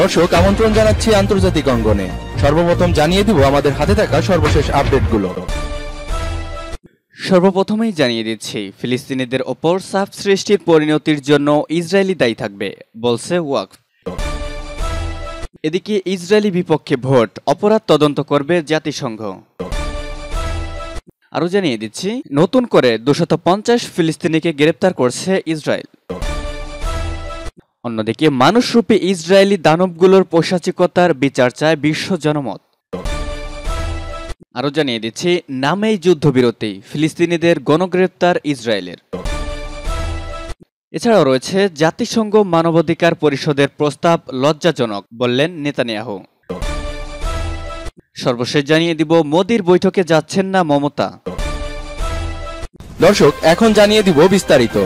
দর্শক আমন্ত্রণ জানাচ্ছি আন্তর্জাতিক অঙ্গনে সর্বপ্রথম জানিয়ে দিব আমাদের হাতে থাকা সর্বশেষ আপডেটগুলো সর্বপ্রথমেই জানিয়ে দিচ্ছি ফিলিস্তিনিদের ওপর সাফ সৃষ্টির পরিণতির জন্য ইসরায়েলি দায়ী থাকবে বলছে ওয়াক এদিকে ইসরায়েলি বিপক্ষে ভোট অপরাধ তদন্ত করবে জাতিসংঘ আরও জানিয়ে দিচ্ছি নতুন করে দুশত ফিলিস্তিনিকে গ্রেপ্তার করছে ইসরায়েল অন্যদিকে মানুষরূপে ইসরায়েলি দানবগুলোর পৈশাচিকতার বিচার চায় বিশ্ব জনমত আরও জানিয়ে দিচ্ছি নামেই যুদ্ধবিরতি ফিলিস্তিনিদের গণগ্রেপ্তার ইসরায়েলের এছাড়াও রয়েছে জাতিসংঘ মানবাধিকার পরিষদের প্রস্তাব লজ্জাজনক বললেন নেতানিয়াহু সর্বশেষ জানিয়ে দিব মোদির বৈঠকে যাচ্ছেন না মমতা দর্শক এখন জানিয়ে দিব বিস্তারিত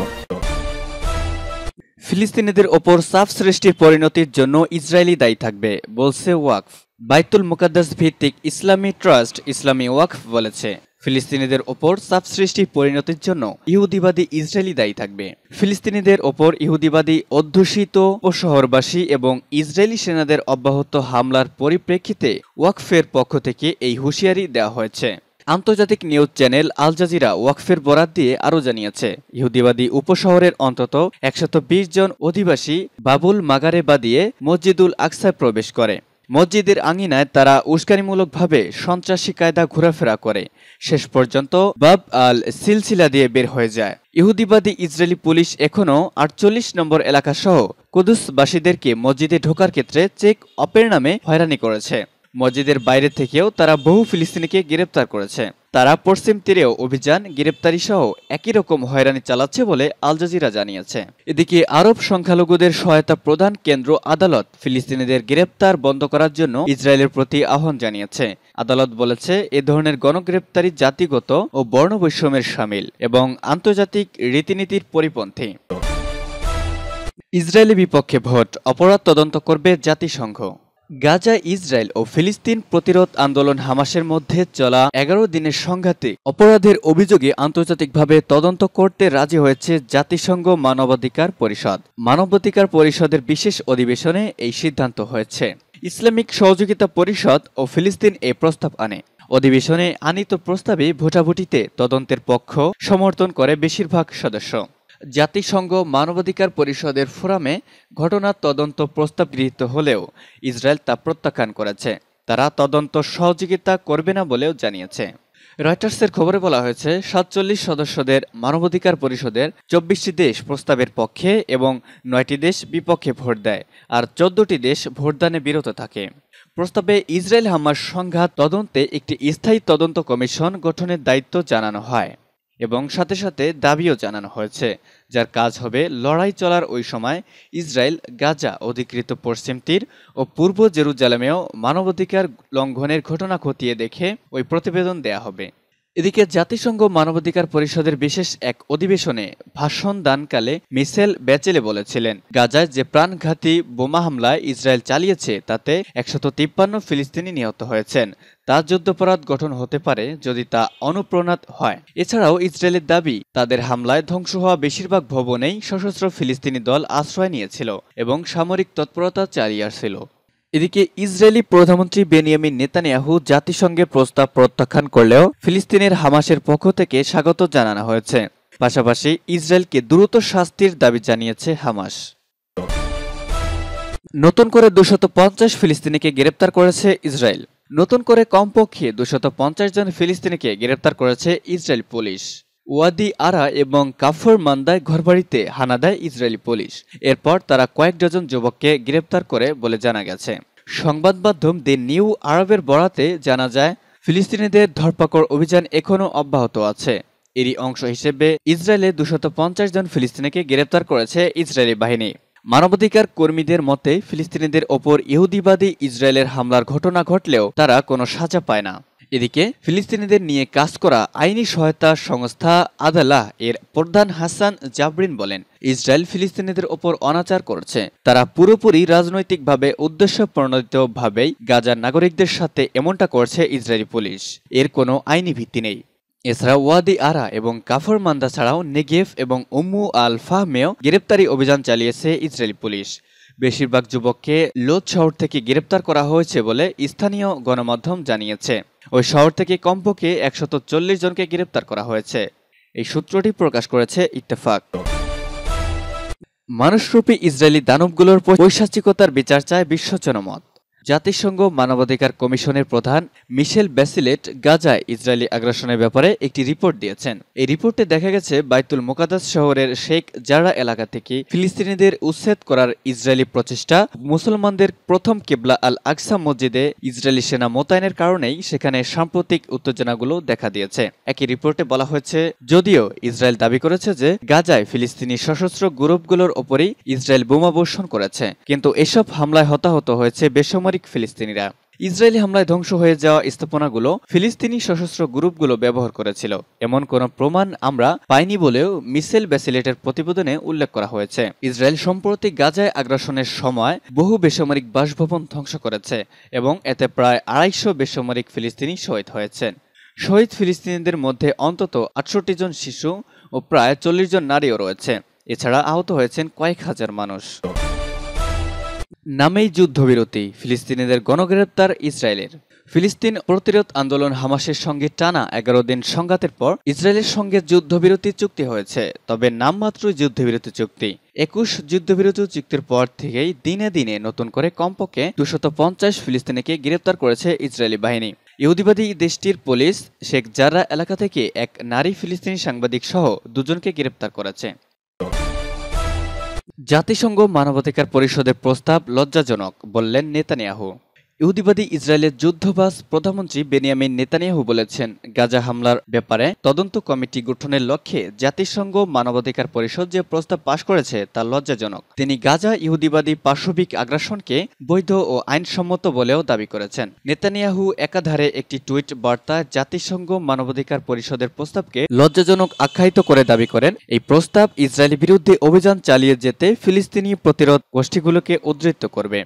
ফিলিস্তিনিদের ওপর সাফ সৃষ্টির পরিণতির জন্য ইসরায়েলি দায়ী থাকবে বলছে ওয়াকফ বাইতুল মুকাদ্দাস ভিত্তিক ইসলামী ট্রাস্ট ইসলামী ওয়াকফ বলেছে ফিলিস্তিনিদের ওপর সাফ সৃষ্টির পরিণতির জন্য ইহুদিবাদী ইসরায়েলি দায়ী থাকবে ফিলিস্তিনিদের ওপর ইহুদিবাদী অধ্যুষিত ও শহরবাসী এবং ইসরায়েলি সেনাদের অব্যাহত হামলার পরিপ্রেক্ষিতে ওয়াকফের পক্ষ থেকে এই হুঁশিয়ারি দেওয়া হয়েছে আন্তর্জাতিক নিউজ চ্যানেল আল জাজিরা ওয়াকফের বরাত দিয়ে আরও জানিয়েছে ইহুদিবাদী উপশহরের অন্তত একশত জন অধিবাসী বাবুল মাগারে দিয়ে মসজিদুল আকসায় প্রবেশ করে মসজিদের আঙিনায় তারা উস্কানিমূলকভাবে সন্ত্রাসী কায়দা ঘোরাফেরা করে শেষ পর্যন্ত বাব আল সিলসিলা দিয়ে বের হয়ে যায় ইহুদিবাদী ইসরায়েলি পুলিশ এখনও আটচল্লিশ নম্বর এলাকাসহ কুদুসবাসীদেরকে মসজিদে ঢোকার ক্ষেত্রে চেক অপের নামে হয়রানি করেছে মসজিদের বাইরে থেকেও তারা বহু ফিলিস্তিনিকে গ্রেপ্তার করেছে তারা পশ্চিম তীরেও অভিযান গ্রেপ্তারি সহ একই রকম হয়রানি চালাচ্ছে বলে আল জাজিরা জানিয়েছে এদিকে আরব সংখ্যালঘুদের সহায়তা প্রদান কেন্দ্র আদালত ফিলিস্তিনিদের গ্রেপ্তার বন্ধ করার জন্য ইসরায়েলের প্রতি আহ্বান জানিয়েছে আদালত বলেছে এ ধরনের গণগ্রেপ্তারি জাতিগত ও বর্ণবৈষম্যের সামিল এবং আন্তর্জাতিক রীতিনীতির পরিপন্থী ইসরায়েলি বিপক্ষে ভোট অপরাধ তদন্ত করবে জাতিসংঘ গাজা ইসরায়েল ও ফিলিস্তিন প্রতিরোধ আন্দোলন হামাসের মধ্যে চলা এগারো দিনের সংঘাতে অপরাধের অভিযোগে আন্তর্জাতিকভাবে তদন্ত করতে রাজি হয়েছে জাতিসংঘ মানবাধিকার পরিষদ মানবাধিকার পরিষদের বিশেষ অধিবেশনে এই সিদ্ধান্ত হয়েছে ইসলামিক সহযোগিতা পরিষদ ও ফিলিস্তিন এ প্রস্তাব আনে অধিবেশনে আনিত প্রস্তাবে ভোটাভুটিতে তদন্তের পক্ষ সমর্থন করে বেশিরভাগ সদস্য জাতিসংঘ মানবাধিকার পরিষদের ফোরামে ঘটনার তদন্ত প্রস্তাব গৃহীত হলেও ইসরায়েল তা প্রত্যাখ্যান করেছে তারা তদন্ত সহযোগিতা করবে না বলেও জানিয়েছে রয়টার্সের খবরে বলা হয়েছে সাতচল্লিশ সদস্যদের মানবাধিকার পরিষদের চব্বিশটি দেশ প্রস্তাবের পক্ষে এবং নয়টি দেশ বিপক্ষে ভোট দেয় আর চোদ্দটি দেশ ভোটদানে বিরত থাকে প্রস্তাবে ইসরায়েল হামার সংঘাত তদন্তে একটি স্থায়ী তদন্ত কমিশন গঠনের দায়িত্ব জানানো হয় এবং সাথে সাথে দাবিও জানানো হয়েছে যার কাজ হবে লড়াই চলার ওই সময় ইসরায়েল গাজা অধিকৃত পশ্চিম তীর ও পূর্ব জেরুজালেমেও মানবাধিকার লঙ্ঘনের ঘটনা খতিয়ে দেখে ওই প্রতিবেদন দেয়া হবে এদিকে জাতিসংঘ মানবাধিকার পরিষদের বিশেষ এক অধিবেশনে ভাষণ দানকালে মিসেল ব্যাচেলে বলেছিলেন গাজায় যে প্রাণঘাতী বোমা হামলায় ইসরায়েল চালিয়েছে তাতে একশত তিপ্পান্ন ফিলিস্তিনি নিহত হয়েছেন তা যুদ্ধাপরাধ গঠন হতে পারে যদি তা অনুপ্রণাত হয় এছাড়াও ইসরায়েলের দাবি তাদের হামলায় ধ্বংস হওয়া বেশিরভাগ ভবনেই সশস্ত্র ফিলিস্তিনি দল আশ্রয় নিয়েছিল এবং সামরিক তৎপরতা চালিয়ে আসছিল এদিকে ইসরায়েলি প্রধানমন্ত্রী বেনিয়ামিন নেতানিয়াহু জাতিসংঘের প্রস্তাব প্রত্যাখ্যান করলেও ফিলিস্তিনের হামাসের পক্ষ থেকে স্বাগত জানানো হয়েছে পাশাপাশি ইসরায়েলকে দ্রুত শাস্তির দাবি জানিয়েছে হামাস নতুন করে দুশত পঞ্চাশ ফিলিস্তিনিকে গ্রেপ্তার করেছে ইসরায়েল নতুন করে কমপক্ষে দুশত পঞ্চাশ জন ফিলিস্তিনিকে গ্রেপ্তার করেছে ইসরায়েল পুলিশ ওয়াদি আরা এবং কাফর মান্দায় ঘরবাড়িতে হানা দেয় ইসরায়েলি পুলিশ এরপর তারা কয়েক ডজন যুবককে গ্রেপ্তার করে বলে জানা গেছে সংবাদ মাধ্যম দি নিউ আরবের বরাতে জানা যায় ফিলিস্তিনিদের ধরপাকড় অভিযান এখনও অব্যাহত আছে এরই অংশ হিসেবে ইসরায়েলে দুশত পঞ্চাশ জন ফিলিস্তিনিকে গ্রেপ্তার করেছে ইসরায়েলি বাহিনী মানবাধিকার কর্মীদের মতে ফিলিস্তিনিদের ওপর ইহুদিবাদী ইসরায়েলের হামলার ঘটনা ঘটলেও তারা কোনো সাজা পায় না এদিকে ফিলিস্তিনিদের নিয়ে কাজ করা আইনি সহায়তা সংস্থা আদালা এর প্রধান হাসান জাবরিন বলেন ইসরায়েল ফিলিস্তিনিদের ওপর অনাচার করছে তারা পুরোপুরি রাজনৈতিকভাবে উদ্দেশ্য প্রণোদিতভাবেই গাজার নাগরিকদের সাথে এমনটা করছে ইসরায়েলি পুলিশ এর কোনো আইনি ভিত্তি নেই এছাড়া ওয়াদি আরা এবং কাফর মান্দা ছাড়াও নেগেফ এবং উম্মু আল ফাহমেও গ্রেপ্তারি অভিযান চালিয়েছে ইসরায়েলি পুলিশ বেশিরভাগ যুবককে লোদ শহর থেকে গ্রেপ্তার করা হয়েছে বলে স্থানীয় গণমাধ্যম জানিয়েছে ওই শহর থেকে কমপক্ষে একশত চল্লিশ জনকে গ্রেপ্তার করা হয়েছে এই সূত্রটি প্রকাশ করেছে ইত্তেফাক মানুষরূপী ইসরায়েলি দানবগুলোর পৈশাচিকতার বিচার চায় বিশ্ব জনমত জাতিসংঘ মানবাধিকার কমিশনের প্রধান মিশেল ব্যাসিলেট গাজায় ইসরায়েলি আগ্রাসনের ব্যাপারে একটি রিপোর্ট দিয়েছেন এই রিপোর্টে দেখা গেছে বাইতুল মোকাদাস শহরের শেখ জারা এলাকা থেকে ফিলিস্তিনিদের উচ্ছেদ করার ইসরায়েলি প্রচেষ্টা মুসলমানদের প্রথম কেবলা আল আকসা মসজিদে ইসরায়েলি সেনা মোতায়েনের কারণেই সেখানে সাম্প্রতিক উত্তেজনাগুলো দেখা দিয়েছে একই রিপোর্টে বলা হয়েছে যদিও ইসরায়েল দাবি করেছে যে গাজায় ফিলিস্তিনি সশস্ত্র গ্রুপগুলোর ওপরই ইসরায়েল বোমা বর্ষণ করেছে কিন্তু এসব হামলায় হতাহত হয়েছে বেসামরিক সামরিক ফিলিস্তিনিরা ইসরায়েলি হামলায় ধ্বংস হয়ে যাওয়া স্থাপনাগুলো ফিলিস্তিনি সশস্ত্র গ্রুপগুলো ব্যবহার করেছিল এমন কোনো প্রমাণ আমরা পাইনি বলেও মিসেল ব্যাসিলেটের প্রতিবেদনে উল্লেখ করা হয়েছে ইসরায়েল সম্প্রতি গাজায় আগ্রাসনের সময় বহু বেসামরিক বাসভবন ধ্বংস করেছে এবং এতে প্রায় আড়াইশো বেসামরিক ফিলিস্তিনি শহীদ হয়েছেন শহীদ ফিলিস্তিনিদের মধ্যে অন্তত আটষট্টি জন শিশু ও প্রায় চল্লিশ জন নারীও রয়েছে এছাড়া আহত হয়েছেন কয়েক হাজার মানুষ নামেই যুদ্ধবিরতি ফিলিস্তিনিদের গণগ্রেপ্তার ইসরায়েলের ফিলিস্তিন প্রতিরোধ আন্দোলন হামাসের সঙ্গে টানা এগারো দিন সংঘাতের পর ইসরায়েলের সঙ্গে যুদ্ধবিরতি চুক্তি হয়েছে তবে নামমাত্র যুদ্ধবিরতি চুক্তি একুশ যুদ্ধবিরতি চুক্তির পর থেকেই দিনে দিনে নতুন করে কমপক্ষে দুশত পঞ্চাশ ফিলিস্তিনিকে গ্রেপ্তার করেছে ইসরায়েলি বাহিনী ইহুদিবাদী দেশটির পুলিশ শেখ জারা এলাকা থেকে এক নারী ফিলিস্তিনি সাংবাদিক সহ দুজনকে গ্রেপ্তার করেছে জাতিসংঘ মানবাধিকার পরিষদের প্রস্তাব লজ্জাজনক বললেন নেতানিয়াহু ইহুদিবাদী ইসরায়েলের যুদ্ধবাস প্রধানমন্ত্রী বেনিয়ামিন নেতানিয়াহু বলেছেন গাজা হামলার ব্যাপারে তদন্ত কমিটি গঠনের লক্ষ্যে জাতিসংঘ মানবাধিকার পরিষদ যে প্রস্তাব পাশ করেছে তা লজ্জাজনক তিনি গাজা ইহুদিবাদী পার্শ্ববিক আগ্রাসনকে বৈধ ও আইনসম্মত বলেও দাবি করেছেন নেতানিয়াহু একাধারে একটি টুইট বার্তা জাতিসংঘ মানবাধিকার পরিষদের প্রস্তাবকে লজ্জাজনক আখ্যায়িত করে দাবি করেন এই প্রস্তাব ইসরায়েলের বিরুদ্ধে অভিযান চালিয়ে যেতে ফিলিস্তিনি প্রতিরোধ গোষ্ঠীগুলোকে উদ্ধৃত করবে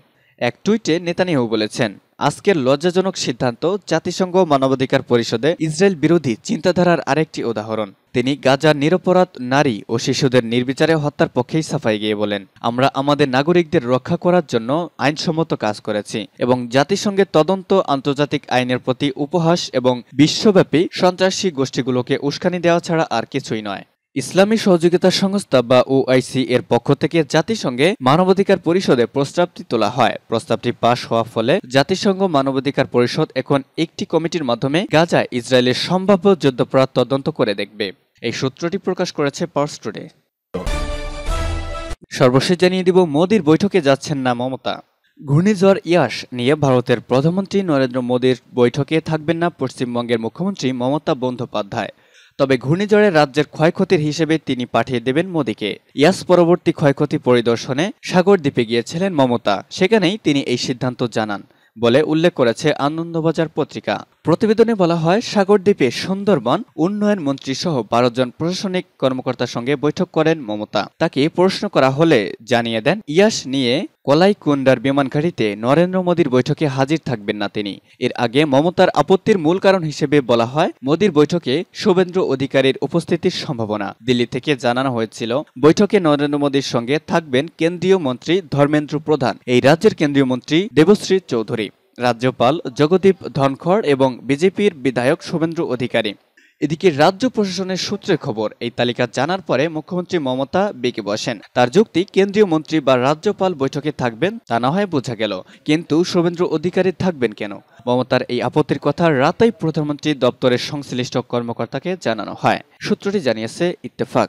এক টুইটে নেতানিয়াহু বলেছেন আজকের লজ্জাজনক সিদ্ধান্ত জাতিসংঘ মানবাধিকার পরিষদে ইসরায়েল বিরোধী চিন্তাধারার আরেকটি উদাহরণ তিনি গাজার নিরপরাধ নারী ও শিশুদের নির্বিচারে হত্যার পক্ষেই সাফাই গিয়ে বলেন আমরা আমাদের নাগরিকদের রক্ষা করার জন্য আইনসম্মত কাজ করেছি এবং জাতিসংঘের তদন্ত আন্তর্জাতিক আইনের প্রতি উপহাস এবং বিশ্বব্যাপী সন্ত্রাসী গোষ্ঠীগুলোকে উস্কানি দেওয়া ছাড়া আর কিছুই নয় ইসলামী সহযোগিতা সংস্থা বা ওআইসি এর পক্ষ থেকে জাতিসংঘে মানবাধিকার পরিষদে প্রস্তাবটি তোলা হয় প্রস্তাবটি পাশ হওয়ার ফলে জাতিসংঘ মানবাধিকার পরিষদ এখন একটি কমিটির মাধ্যমে গাজা ইসরায়েলের সম্ভাব্য যুদ্ধপরাধ তদন্ত করে দেখবে এই সূত্রটি প্রকাশ করেছে পার্স টুডে সর্বশেষ জানিয়ে দিব মোদির বৈঠকে যাচ্ছেন না মমতা ঘূর্ণিঝড় ইয়াস নিয়ে ভারতের প্রধানমন্ত্রী নরেন্দ্র মোদীর বৈঠকে থাকবেন না পশ্চিমবঙ্গের মুখ্যমন্ত্রী মমতা বন্দ্যোপাধ্যায় তবে ঘূর্ণিঝড়ে রাজ্যের ক্ষয়ক্ষতির হিসেবে তিনি পাঠিয়ে দেবেন মোদীকে ইয়াস পরবর্তী ক্ষয়ক্ষতি পরিদর্শনে সাগর দ্বীপে গিয়েছিলেন মমতা সেখানেই তিনি এই সিদ্ধান্ত জানান বলে উল্লেখ করেছে আনন্দবাজার পত্রিকা প্রতিবেদনে বলা হয় সাগরদ্বীপে সুন্দরবন উন্নয়ন মন্ত্রী সহ বারো জন প্রশাসনিক কর্মকর্তার সঙ্গে বৈঠক করেন মমতা তাকে প্রশ্ন করা হলে জানিয়ে দেন ইয়াস নিয়ে কলাইকুন্ডার বিমান ঘাঁটিতে নরেন্দ্র মোদীর বৈঠকে হাজির থাকবেন না তিনি এর আগে মমতার আপত্তির মূল কারণ হিসেবে বলা হয় মোদীর বৈঠকে শুভেন্দ্র অধিকারীর উপস্থিতির সম্ভাবনা দিল্লি থেকে জানানো হয়েছিল বৈঠকে নরেন্দ্র মোদীর সঙ্গে থাকবেন কেন্দ্রীয় মন্ত্রী ধর্মেন্দ্র প্রধান এই রাজ্যের কেন্দ্রীয় মন্ত্রী দেবশ্রী চৌধুরী রাজ্যপাল জগদীপ ধনখড় এবং বিজেপির বিধায়ক শুভেন্দ্র অধিকারী এদিকে রাজ্য প্রশাসনের সূত্রে খবর এই তালিকা জানার পরে মুখ্যমন্ত্রী মমতা বেঁকে বসেন তার যুক্তি কেন্দ্রীয় মন্ত্রী বা রাজ্যপাল বৈঠকে থাকবেন তা না হয় বোঝা গেল কিন্তু শুভেন্দ্র অধিকারী থাকবেন কেন মমতার এই আপত্তির কথা রাতেই প্রধানমন্ত্রী দপ্তরের সংশ্লিষ্ট কর্মকর্তাকে জানানো হয় সূত্রটি জানিয়েছে ইত্তেফাক